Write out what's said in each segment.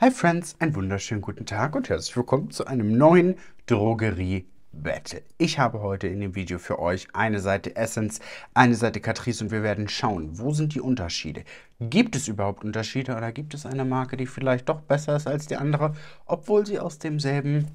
Hi Friends, einen wunderschönen guten Tag und herzlich willkommen zu einem neuen Drogerie Battle. Ich habe heute in dem Video für euch eine Seite Essence, eine Seite Catrice und wir werden schauen, wo sind die Unterschiede? Gibt es überhaupt Unterschiede oder gibt es eine Marke, die vielleicht doch besser ist als die andere, obwohl sie aus demselben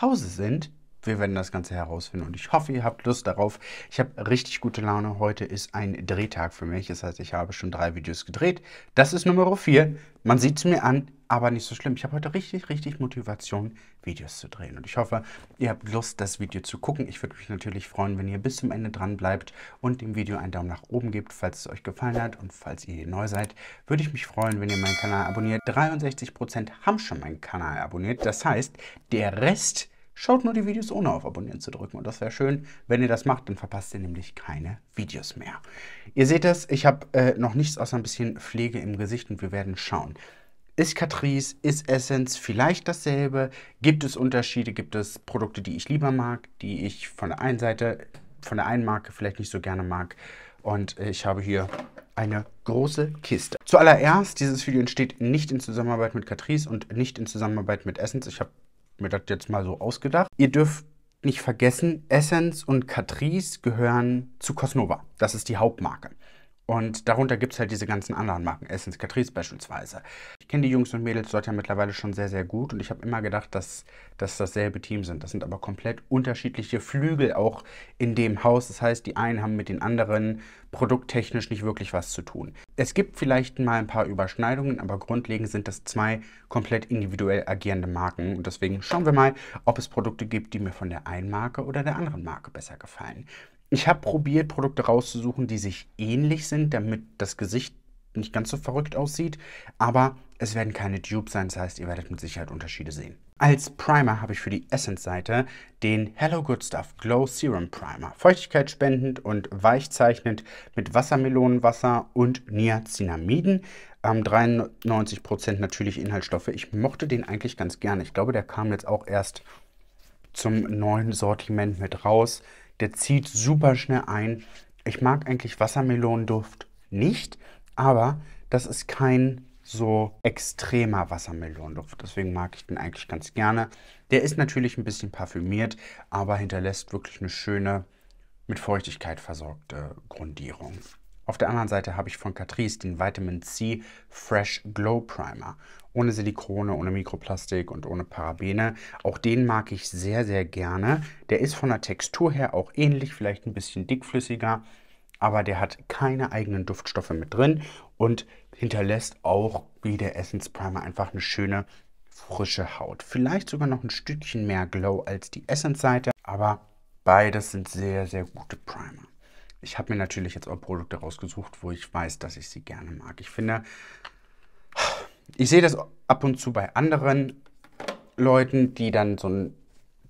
Hause sind? wir werden das Ganze herausfinden und ich hoffe, ihr habt Lust darauf. Ich habe richtig gute Laune. Heute ist ein Drehtag für mich. Das heißt, ich habe schon drei Videos gedreht. Das ist Nummer vier. Man sieht es mir an, aber nicht so schlimm. Ich habe heute richtig, richtig Motivation, Videos zu drehen. Und ich hoffe, ihr habt Lust, das Video zu gucken. Ich würde mich natürlich freuen, wenn ihr bis zum Ende dran bleibt und dem Video einen Daumen nach oben gebt, falls es euch gefallen hat. Und falls ihr hier neu seid, würde ich mich freuen, wenn ihr meinen Kanal abonniert. 63% haben schon meinen Kanal abonniert. Das heißt, der Rest Schaut nur die Videos ohne auf Abonnieren zu drücken. Und das wäre schön, wenn ihr das macht, dann verpasst ihr nämlich keine Videos mehr. Ihr seht es, ich habe äh, noch nichts außer ein bisschen Pflege im Gesicht und wir werden schauen. Ist Catrice, ist Essence vielleicht dasselbe? Gibt es Unterschiede? Gibt es Produkte, die ich lieber mag, die ich von der einen Seite, von der einen Marke vielleicht nicht so gerne mag? Und ich habe hier eine große Kiste. Zuallererst, dieses Video entsteht nicht in Zusammenarbeit mit Catrice und nicht in Zusammenarbeit mit Essence. Ich habe mir das jetzt mal so ausgedacht. Ihr dürft nicht vergessen, Essence und Catrice gehören zu Cosnova. Das ist die Hauptmarke. Und darunter gibt es halt diese ganzen anderen Marken, Essence Catrice beispielsweise. Ich kenne die Jungs und Mädels dort ja mittlerweile schon sehr, sehr gut und ich habe immer gedacht, dass, dass das dasselbe Team sind. Das sind aber komplett unterschiedliche Flügel auch in dem Haus. Das heißt, die einen haben mit den anderen produkttechnisch nicht wirklich was zu tun. Es gibt vielleicht mal ein paar Überschneidungen, aber grundlegend sind das zwei komplett individuell agierende Marken. Und deswegen schauen wir mal, ob es Produkte gibt, die mir von der einen Marke oder der anderen Marke besser gefallen. Ich habe probiert, Produkte rauszusuchen, die sich ähnlich sind, damit das Gesicht nicht ganz so verrückt aussieht. Aber es werden keine Dupes sein, das heißt, ihr werdet mit Sicherheit Unterschiede sehen. Als Primer habe ich für die Essence-Seite den Hello Good Stuff Glow Serum Primer. Feuchtigkeitsspendend und weichzeichnend mit Wassermelonenwasser und Niacinamiden. Ähm, 93% natürliche Inhaltsstoffe. Ich mochte den eigentlich ganz gerne. Ich glaube, der kam jetzt auch erst zum neuen Sortiment mit raus. Der zieht super schnell ein. Ich mag eigentlich Wassermelonenduft nicht, aber das ist kein so extremer Wassermelonenduft. Deswegen mag ich den eigentlich ganz gerne. Der ist natürlich ein bisschen parfümiert, aber hinterlässt wirklich eine schöne, mit Feuchtigkeit versorgte Grundierung. Auf der anderen Seite habe ich von Catrice den Vitamin C Fresh Glow Primer. Ohne Silikone, ohne Mikroplastik und ohne Parabene. Auch den mag ich sehr, sehr gerne. Der ist von der Textur her auch ähnlich, vielleicht ein bisschen dickflüssiger, aber der hat keine eigenen Duftstoffe mit drin und hinterlässt auch wie der Essence Primer einfach eine schöne frische Haut. Vielleicht sogar noch ein Stückchen mehr Glow als die Essence-Seite, aber beides sind sehr, sehr gute Primer. Ich habe mir natürlich jetzt auch Produkte rausgesucht, wo ich weiß, dass ich sie gerne mag. Ich finde, ich sehe das ab und zu bei anderen Leuten, die dann so ein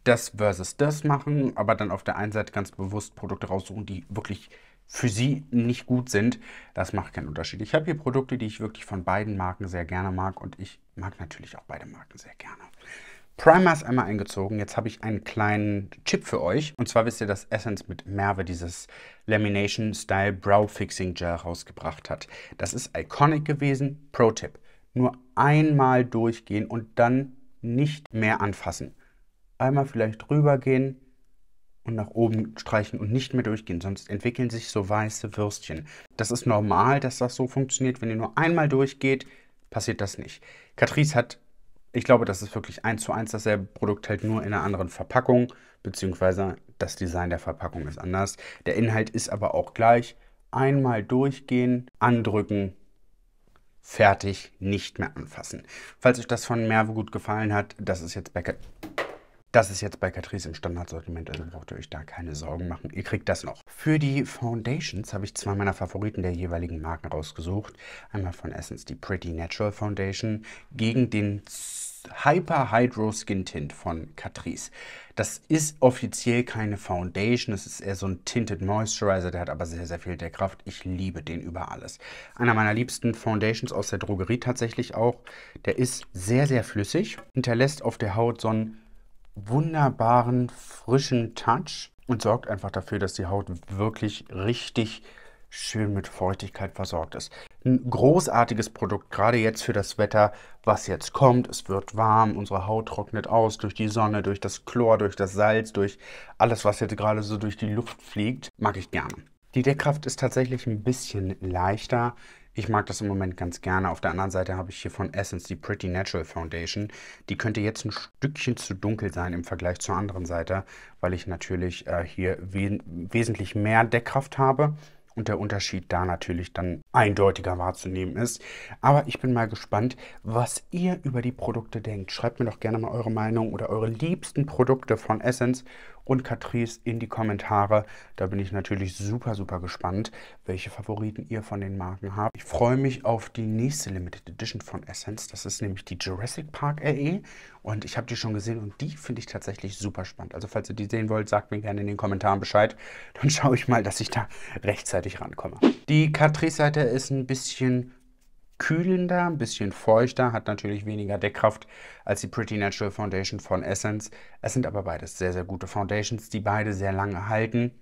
das versus das machen, aber dann auf der einen Seite ganz bewusst Produkte raussuchen, die wirklich für sie nicht gut sind, das macht keinen Unterschied. Ich habe hier Produkte, die ich wirklich von beiden Marken sehr gerne mag und ich mag natürlich auch beide Marken sehr gerne. Primer ist einmal eingezogen. Jetzt habe ich einen kleinen Chip für euch. Und zwar wisst ihr, dass Essence mit Merve dieses Lamination Style Brow Fixing Gel rausgebracht hat. Das ist iconic gewesen. Pro-Tipp. Nur einmal durchgehen und dann nicht mehr anfassen. Einmal vielleicht rübergehen und nach oben streichen und nicht mehr durchgehen, sonst entwickeln sich so weiße Würstchen. Das ist normal, dass das so funktioniert. Wenn ihr nur einmal durchgeht, passiert das nicht. Catrice hat ich glaube, das ist wirklich eins zu eins dasselbe Produkt, halt nur in einer anderen Verpackung, beziehungsweise das Design der Verpackung ist anders. Der Inhalt ist aber auch gleich. Einmal durchgehen, andrücken, fertig, nicht mehr anfassen. Falls euch das von Merve gut gefallen hat, das ist jetzt Beckett. Das ist jetzt bei Catrice im Standardsortiment, also braucht ihr euch da keine Sorgen machen. Ihr kriegt das noch. Für die Foundations habe ich zwei meiner Favoriten der jeweiligen Marken rausgesucht. Einmal von Essence die Pretty Natural Foundation gegen den Hyper Hydro Skin Tint von Catrice. Das ist offiziell keine Foundation, es ist eher so ein Tinted Moisturizer, der hat aber sehr, sehr viel der Kraft. Ich liebe den über alles. Einer meiner liebsten Foundations aus der Drogerie tatsächlich auch. Der ist sehr, sehr flüssig, hinterlässt auf der Haut so einen wunderbaren, frischen Touch und sorgt einfach dafür, dass die Haut wirklich richtig schön mit Feuchtigkeit versorgt ist. Ein großartiges Produkt, gerade jetzt für das Wetter, was jetzt kommt. Es wird warm, unsere Haut trocknet aus durch die Sonne, durch das Chlor, durch das Salz, durch alles, was jetzt gerade so durch die Luft fliegt. Mag ich gerne. Die Deckkraft ist tatsächlich ein bisschen leichter. Ich mag das im Moment ganz gerne. Auf der anderen Seite habe ich hier von Essence die Pretty Natural Foundation. Die könnte jetzt ein Stückchen zu dunkel sein im Vergleich zur anderen Seite, weil ich natürlich äh, hier we wesentlich mehr Deckkraft habe und der Unterschied da natürlich dann eindeutiger wahrzunehmen ist. Aber ich bin mal gespannt, was ihr über die Produkte denkt. Schreibt mir doch gerne mal eure Meinung oder eure liebsten Produkte von Essence und Catrice in die Kommentare. Da bin ich natürlich super, super gespannt, welche Favoriten ihr von den Marken habt. Ich freue mich auf die nächste Limited Edition von Essence. Das ist nämlich die Jurassic Park RE und ich habe die schon gesehen und die finde ich tatsächlich super spannend. Also falls ihr die sehen wollt, sagt mir gerne in den Kommentaren Bescheid. Dann schaue ich mal, dass ich da rechtzeitig rankomme. Die Catrice-Seite ist ein bisschen kühlender, ein bisschen feuchter, hat natürlich weniger Deckkraft als die Pretty Natural Foundation von Essence. Es sind aber beides sehr, sehr gute Foundations, die beide sehr lange halten.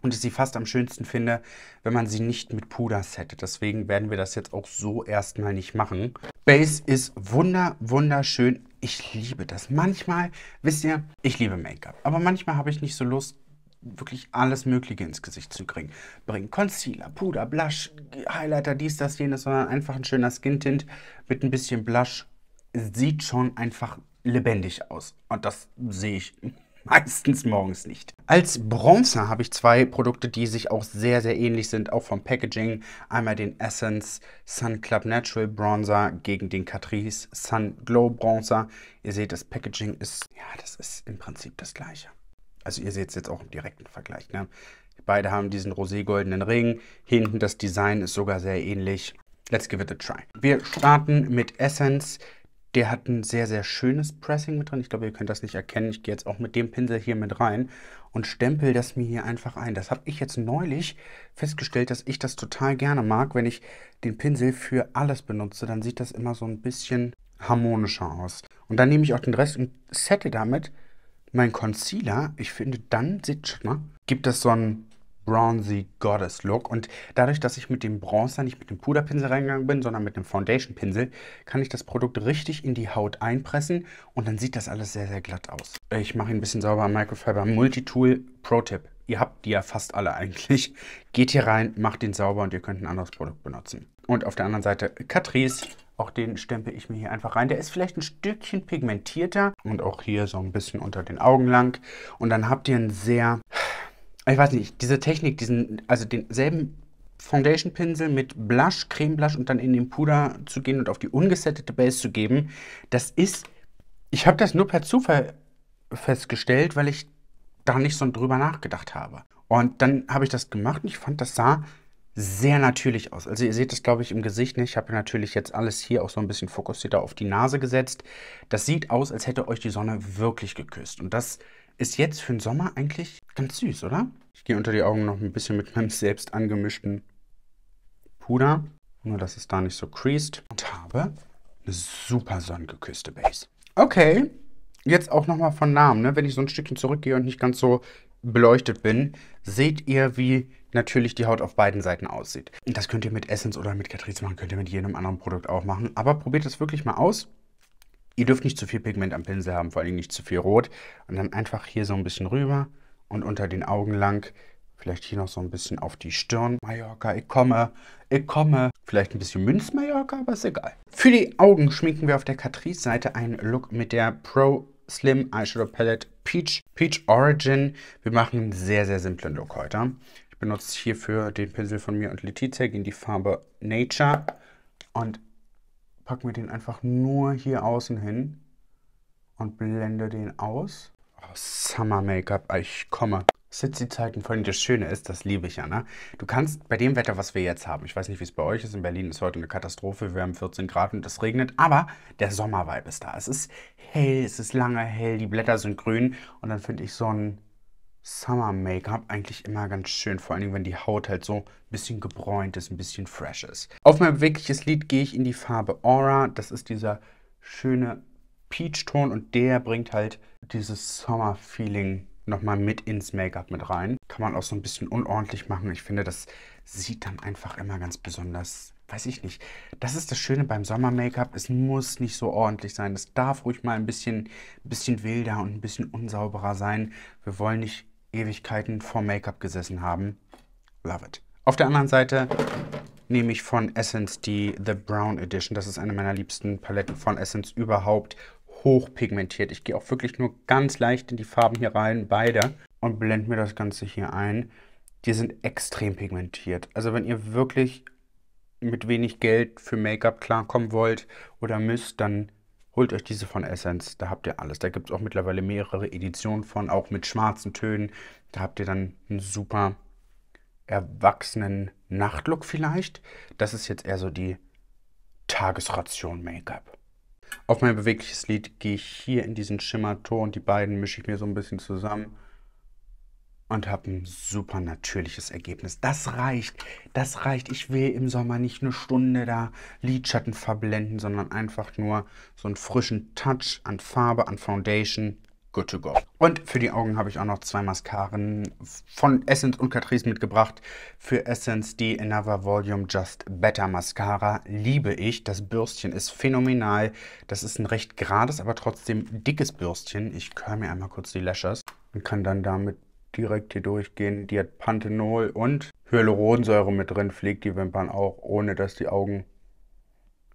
Und ich sie fast am schönsten finde, wenn man sie nicht mit Puder setzt. Deswegen werden wir das jetzt auch so erstmal nicht machen. Base ist wunder, wunderschön. Ich liebe das. Manchmal, wisst ihr, ich liebe Make-up. Aber manchmal habe ich nicht so Lust, wirklich alles Mögliche ins Gesicht zu bringen. Bringen Concealer, Puder, Blush, Highlighter, dies, das, jenes, sondern einfach ein schöner Skin-Tint mit ein bisschen Blush sieht schon einfach lebendig aus. Und das sehe ich meistens morgens nicht. Als Bronzer habe ich zwei Produkte, die sich auch sehr, sehr ähnlich sind, auch vom Packaging. Einmal den Essence Sun Club Natural Bronzer gegen den Catrice Sun Glow Bronzer. Ihr seht, das Packaging ist, ja, das ist im Prinzip das gleiche. Also ihr seht es jetzt auch im direkten Vergleich. Ne? Beide haben diesen roségoldenen Ring. Hinten das Design ist sogar sehr ähnlich. Let's give it a try. Wir starten mit Essence. Der hat ein sehr, sehr schönes Pressing mit drin. Ich glaube, ihr könnt das nicht erkennen. Ich gehe jetzt auch mit dem Pinsel hier mit rein und stempel das mir hier einfach ein. Das habe ich jetzt neulich festgestellt, dass ich das total gerne mag. Wenn ich den Pinsel für alles benutze, dann sieht das immer so ein bisschen harmonischer aus. Und dann nehme ich auch den Rest und settle damit mein Concealer, ich finde, dann sieht schon mal, gibt es so einen Bronzy Goddess Look. Und dadurch, dass ich mit dem Bronzer nicht mit dem Puderpinsel reingegangen bin, sondern mit dem Foundation Pinsel, kann ich das Produkt richtig in die Haut einpressen und dann sieht das alles sehr, sehr glatt aus. Ich mache ihn ein bisschen sauber am Microfiber. Multitool Pro-Tipp. Ihr habt die ja fast alle eigentlich. Geht hier rein, macht den sauber und ihr könnt ein anderes Produkt benutzen. Und auf der anderen Seite Catrice auch den stempel ich mir hier einfach rein. Der ist vielleicht ein Stückchen pigmentierter und auch hier so ein bisschen unter den Augen lang. Und dann habt ihr einen sehr, ich weiß nicht, diese Technik, diesen, also denselben Foundation Pinsel mit Blush, Creme Blush und dann in den Puder zu gehen und auf die ungesettete Base zu geben, das ist, ich habe das nur per Zufall festgestellt, weil ich da nicht so drüber nachgedacht habe. Und dann habe ich das gemacht und ich fand, das sah sehr natürlich aus. Also ihr seht das, glaube ich, im Gesicht nicht. Ne? Ich habe natürlich jetzt alles hier auch so ein bisschen fokussierter auf die Nase gesetzt. Das sieht aus, als hätte euch die Sonne wirklich geküsst. Und das ist jetzt für den Sommer eigentlich ganz süß, oder? Ich gehe unter die Augen noch ein bisschen mit meinem selbst angemischten Puder. Nur, dass es da nicht so creased. Und habe eine super sonnengeküsste Base. Okay, jetzt auch nochmal von Namen. Ne? Wenn ich so ein Stückchen zurückgehe und nicht ganz so beleuchtet bin, seht ihr, wie natürlich die Haut auf beiden Seiten aussieht. Das könnt ihr mit Essence oder mit Catrice machen, könnt ihr mit jedem anderen Produkt auch machen. Aber probiert es wirklich mal aus. Ihr dürft nicht zu viel Pigment am Pinsel haben, vor allem nicht zu viel Rot. Und dann einfach hier so ein bisschen rüber und unter den Augen lang. Vielleicht hier noch so ein bisschen auf die Stirn. Mallorca, ich komme, ich komme. Vielleicht ein bisschen Münz Mallorca, aber ist egal. Für die Augen schminken wir auf der Catrice-Seite einen Look mit der Pro Slim Eyeshadow Palette Peach, Peach Origin. Wir machen einen sehr, sehr simplen Look heute benutze ich hierfür den Pinsel von mir und Letizia, gehe in die Farbe Nature und packe mir den einfach nur hier außen hin und blende den aus. Oh, Summer Make-up, ich komme. Sitzi-Zeiten, vor allem das Schöne ist, das liebe ich ja, ne? Du kannst bei dem Wetter, was wir jetzt haben, ich weiß nicht, wie es bei euch ist, in Berlin ist heute eine Katastrophe, wir haben 14 Grad und es regnet, aber der Sommervibe ist da. Es ist hell, es ist lange hell, die Blätter sind grün und dann finde ich so ein Summer Make-up eigentlich immer ganz schön, vor allem wenn die Haut halt so ein bisschen gebräunt ist, ein bisschen fresh ist. Auf mein wirkliches Lid gehe ich in die Farbe Aura. Das ist dieser schöne Peach-Ton und der bringt halt dieses Summer-Feeling nochmal mit ins Make-up mit rein. Kann man auch so ein bisschen unordentlich machen. Ich finde, das sieht dann einfach immer ganz besonders, weiß ich nicht. Das ist das Schöne beim Sommer-Make-up. Es muss nicht so ordentlich sein. Es darf ruhig mal ein bisschen, ein bisschen wilder und ein bisschen unsauberer sein. Wir wollen nicht Ewigkeiten vor Make-up gesessen haben. Love it. Auf der anderen Seite nehme ich von Essence die The Brown Edition. Das ist eine meiner liebsten Paletten von Essence überhaupt. Hochpigmentiert. Ich gehe auch wirklich nur ganz leicht in die Farben hier rein, beide. Und blende mir das Ganze hier ein. Die sind extrem pigmentiert. Also wenn ihr wirklich mit wenig Geld für Make-up klarkommen wollt oder müsst, dann Holt euch diese von Essence, da habt ihr alles. Da gibt es auch mittlerweile mehrere Editionen von, auch mit schwarzen Tönen. Da habt ihr dann einen super erwachsenen Nachtlook vielleicht. Das ist jetzt eher so die Tagesration Make-up. Auf mein bewegliches Lid gehe ich hier in diesen Schimmerton. Die beiden mische ich mir so ein bisschen zusammen und habe ein super natürliches Ergebnis. Das reicht. Das reicht. Ich will im Sommer nicht eine Stunde da Lidschatten verblenden, sondern einfach nur so einen frischen Touch an Farbe, an Foundation. Good to go. Und für die Augen habe ich auch noch zwei Mascaren von Essence und Catrice mitgebracht. Für Essence die Another Volume Just Better Mascara. Liebe ich. Das Bürstchen ist phänomenal. Das ist ein recht gerades, aber trotzdem dickes Bürstchen. Ich curl mir einmal kurz die Lashes und kann dann damit direkt hier durchgehen. Die hat Panthenol und Hyaluronsäure mit drin, pflegt die Wimpern auch, ohne dass die Augen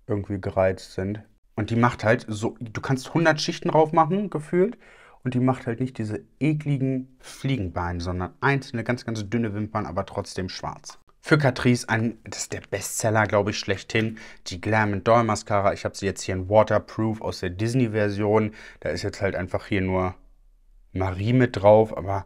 irgendwie gereizt sind. Und die macht halt so, du kannst 100 Schichten drauf machen, gefühlt. Und die macht halt nicht diese ekligen Fliegenbeine, sondern einzelne ganz, ganz dünne Wimpern, aber trotzdem schwarz. Für Catrice ein, das ist der Bestseller, glaube ich, schlechthin. Die Glam and Doll Mascara. Ich habe sie jetzt hier in Waterproof aus der Disney-Version. Da ist jetzt halt einfach hier nur Marie mit drauf, aber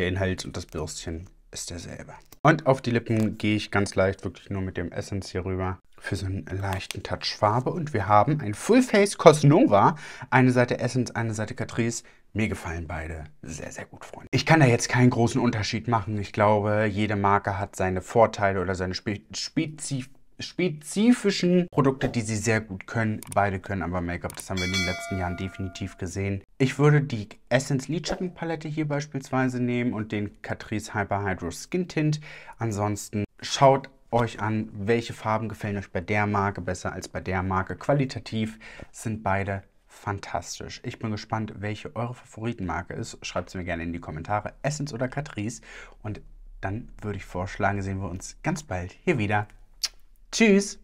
der Inhalt und das Bürstchen ist derselbe. Und auf die Lippen gehe ich ganz leicht wirklich nur mit dem Essence hier rüber für so einen leichten Touch Farbe. Und wir haben ein Full Face Cosnova. Eine Seite Essence, eine Seite Catrice. Mir gefallen beide sehr, sehr gut, Freunde. Ich kann da jetzt keinen großen Unterschied machen. Ich glaube, jede Marke hat seine Vorteile oder seine Spe Spezifität spezifischen Produkte, die sie sehr gut können. Beide können aber Make-up, das haben wir in den letzten Jahren definitiv gesehen. Ich würde die Essence Lidschattenpalette hier beispielsweise nehmen und den Catrice Hyper Hydro Skin Tint. Ansonsten schaut euch an, welche Farben gefällen euch bei der Marke besser als bei der Marke. Qualitativ sind beide fantastisch. Ich bin gespannt, welche eure Favoritenmarke ist. Schreibt es mir gerne in die Kommentare, Essence oder Catrice. Und dann würde ich vorschlagen, sehen wir uns ganz bald hier wieder. Tschüss!